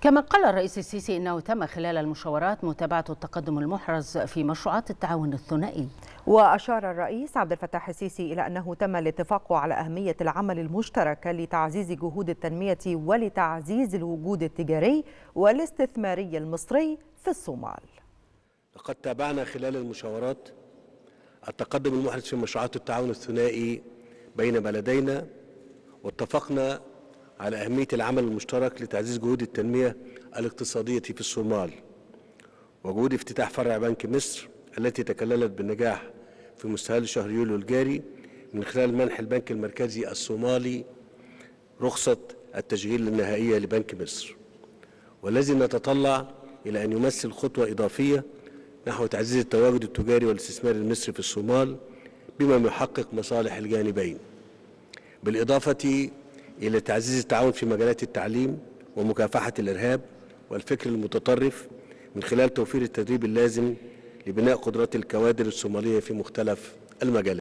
كما قال الرئيس السيسي انه تم خلال المشاورات متابعه التقدم المحرز في مشروعات التعاون الثنائي. واشار الرئيس عبد الفتاح السيسي الى انه تم الاتفاق على اهميه العمل المشترك لتعزيز جهود التنميه ولتعزيز الوجود التجاري والاستثماري المصري في الصومال. لقد تابعنا خلال المشاورات التقدم المحرز في مشروعات التعاون الثنائي بين بلدينا واتفقنا على أهمية العمل المشترك لتعزيز جهود التنمية الاقتصادية في الصومال وجهود افتتاح فرع بنك مصر التي تكللت بالنجاح في مستهل شهر يوليو الجاري من خلال منح البنك المركزي الصومالي رخصة التشغيل النهائية لبنك مصر والذي نتطلع إلى أن يمثل خطوة إضافية نحو تعزيز التواجد التجاري والاستثمار المصري في الصومال بما يحقق مصالح الجانبين بالإضافة إلى تعزيز التعاون في مجالات التعليم ومكافحة الإرهاب والفكر المتطرف من خلال توفير التدريب اللازم لبناء قدرات الكوادر الصومالية في مختلف المجالات